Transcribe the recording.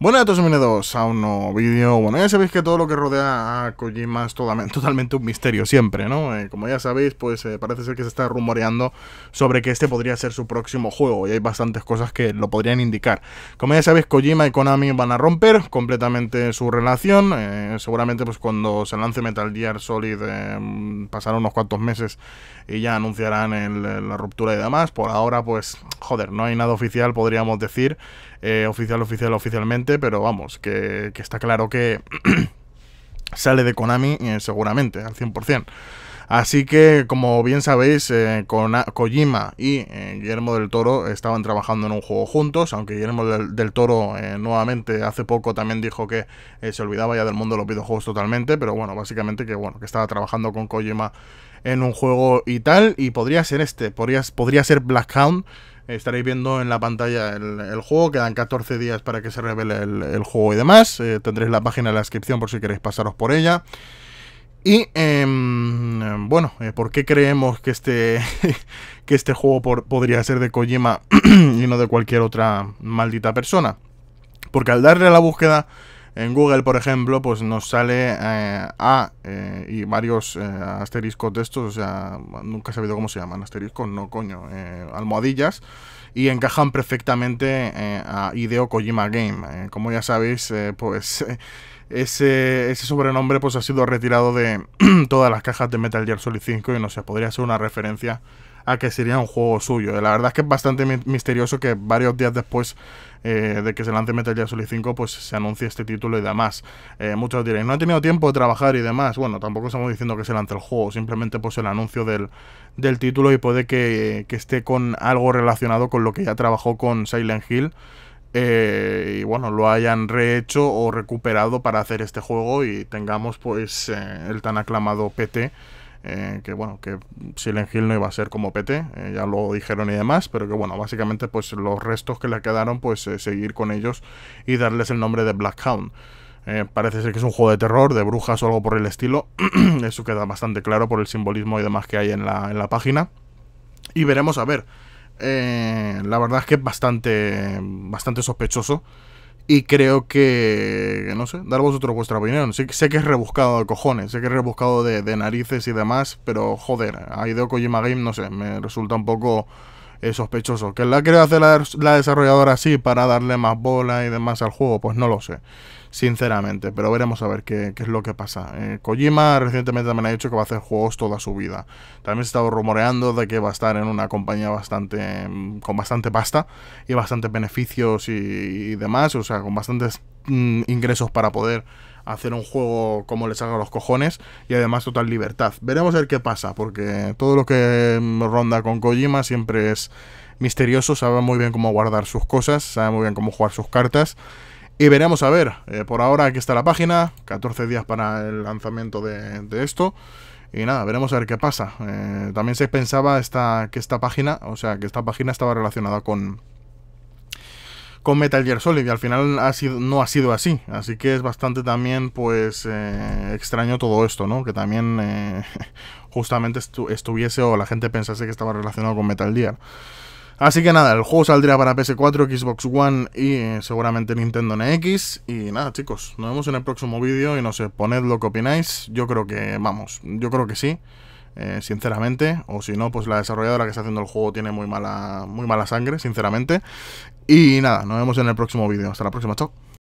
Bueno, todos bienvenidos a un nuevo vídeo. Bueno, ya sabéis que todo lo que rodea a Kojima es totalmente un misterio siempre, ¿no? Eh, como ya sabéis, pues eh, parece ser que se está rumoreando sobre que este podría ser su próximo juego y hay bastantes cosas que lo podrían indicar. Como ya sabéis, Kojima y Konami van a romper completamente su relación. Eh, seguramente pues cuando se lance Metal Gear Solid pasarán unos cuantos meses y ya anunciarán la ruptura y demás. Por ahora, pues, joder, no hay nada oficial, podríamos decir, oficial, oficial, oficialmente pero vamos, que, está claro que sale de Konami eh, seguramente, al 100%. Así que, como bien sabéis, eh, Kojima y eh, Guillermo del Toro estaban trabajando en un juego juntos, aunque Guillermo del, Toro nuevamente hace poco también dijo que se olvidaba ya del mundo de los videojuegos totalmente, pero bueno, básicamente que bueno, que estaba trabajando con Kojima en un juego y tal, y podría ser este, podría, podría ser Black Estaréis viendo en la pantalla el, juego, quedan 14 días para que se revele el, juego y demás. Eh, tendréis la página en la descripción por si queréis pasaros por ella. Y em, em, bueno, eh, ¿por qué creemos que este, que este juego podría ser de Kojima y no de cualquier otra maldita persona? Porque al darle a la búsqueda en Google, por ejemplo, pues nos sale eh, A eh, y varios eh, asteriscos de estos, o sea, nunca he sabido cómo se llaman, asteriscos, no coño, almohadillas, y encajan perfectamente a Ideo Kojima Game. como ya sabéis, pues ese, ese sobrenombre pues ha sido retirado de todas las cajas de Metal Gear Solid 5 y no sé, podría ser una referencia a que sería un juego suyo. La verdad es que es bastante misterioso que varios días después eh, de que se lance Metal Gear Solid 5, pues se anuncie este título y demás. Eh, muchos diréis, no he tenido tiempo de trabajar y demás. Bueno, tampoco estamos diciendo que se lance el juego, simplemente pues el anuncio del, título y puede que, esté con algo relacionado con lo que ya trabajó con Silent Hill. Eh, y bueno, lo hayan rehecho o recuperado para hacer este juego y tengamos pues el tan aclamado PT eh, que bueno, que Silent Hill no iba a ser como PT, eh, ya lo dijeron y demás, pero que bueno, básicamente pues los restos que le quedaron pues eh, seguir con ellos y darles el nombre de Black parece ser que es un juego de terror, de brujas o algo por el estilo, eso queda bastante claro por el simbolismo y demás que hay en la, en la página. Y veremos a ver, la verdad es que es bastante, bastante sospechoso. Y creo que, no sé, dar vosotros vuestra opinión. sé que es rebuscado de cojones, sé que es rebuscado de, de narices y demás, pero joder, a de Kojima Game, no sé, me resulta un poco es sospechoso. ¿Que la querido hacer la, desarrolladora así para darle más bola y demás al juego? Pues no lo sé, sinceramente. Pero veremos a ver qué, es lo que pasa. Eh, Kojima recientemente también ha dicho que va a hacer juegos toda su vida. También se estado rumoreando de que va a estar en una compañía bastante mm, con bastante pasta y bastantes beneficios y demás. O sea, con bastantes Mm, ingresos para poder hacer un juego como les haga los cojones y además total libertad. Veremos a ver qué pasa, porque todo lo que mm, ronda con Kojima siempre es misterioso, sabe muy bien cómo guardar sus cosas, sabe muy bien cómo jugar sus cartas. Y veremos a ver, eh, por ahora aquí está la página, 14 días para el lanzamiento de, esto. Y nada, veremos a ver qué pasa. Eh, también se pensaba que esta página, o sea, que esta página estaba relacionada con, con Metal Gear Solid y al final ha sido, no ha sido así. Así que es bastante también pues eh, extraño todo esto, ¿no? Que también eh, justamente estuviese o la gente pensase que estaba relacionado con Metal Gear. Así que nada, el juego saldría para PS4, Xbox One y eh, seguramente Nintendo NX. Y nada, chicos, nos vemos en el próximo vídeo y no sé, poned lo que opináis. Yo creo que, vamos, yo creo que sí. sinceramente. O si no, pues la desarrolladora que está haciendo el juego tiene muy mala, muy mala sangre, sinceramente. Y nada, nos vemos en el próximo vídeo. Hasta la próxima, chao.